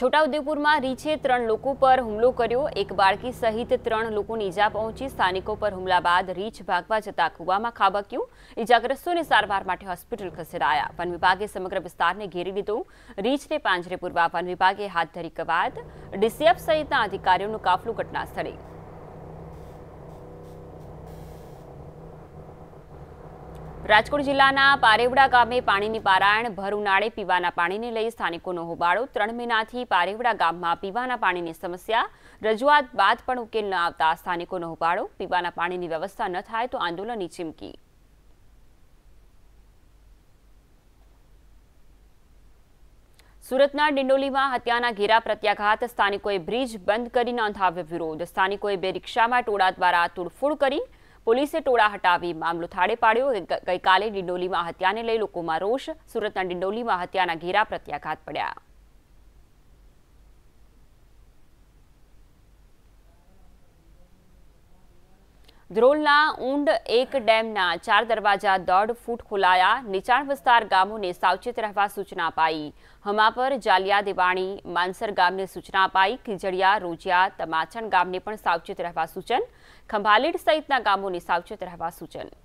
છોટાઉદેપુરમાં રીછે ત્રણ લોકો પર હુમલો કર્યો એક બાળકી સહિત ત્રણ લોકોને ઇજા પહોંચી સ્થાનિકો પર હુમલા બાદ રીછ ભાગવા જતા કુવામાં ખાબક્યું ઈજાગ્રસ્તોને સારવાર માટે હોસ્પિટલ ખસેડાયા વન વિભાગે સમગ્ર વિસ્તારને ઘેરી લીધો રીછને પાંજરે પૂરવા વન વિભાગે હાથ ધરી કવાયત ડીસીએફ સહિતના અધિકારીઓનું કાફલું ઘટના સ્થળે રાજકોટ જિલ્લાના પારેવડા ગામે પાણીની પારાયણ ભર ઉનાળે પીવાના પાણીને લઈ સ્થાનિકોનો હોબાળો ત્રણ મહિનાથી પારેવડા ગામમાં પીવાના પાણીની સમસ્યા રજૂઆત બાદ પણ ઉકેલ ન આવતા સ્થાનિકોનો હોબાળો પીવાના પાણીની વ્યવસ્થા ન થાય તો આંદોલનની ચીમકી સુરતના ડિંડોલીમાં હત્યાના ઘેરા પ્રત્યાઘાત સ્થાનિકોએ બ્રિજ બંધ કરી નોંધાવ્યો વિરોધ સ્થાનિકોએ બે રિક્ષામાં ટોળા દ્વારા તોડફોડ કરી પોલીસે ટોળા હટાવી મામલો થાળે પાડ્યો ગઈકાલે ડિંડોલીમાં હત્યાને લઈ લોકોમાં રોષ સુરતના ડિંડોલીમાં હત્યાના ઘેરા પ્રત્યાઘાત પડ્યા ધ્રોલના ઊંડ એક ડેમના ચાર દરવાજા દોઢ ફૂટ ખોલાયા નીચાણ વિસ્તાર ગામોને સાવચેત રહેવા સૂચના અપાઈ હમાપર જાલિયા દેવાણી માનસર ગામને સૂચના અપાઈ ખીજડિયા રોજિયા તમાછણ ગામને પણ સાવચેત રહેવા સૂચન ખંભાલીડ સહિતના ગામોને સાવચેત રહેવા સૂચન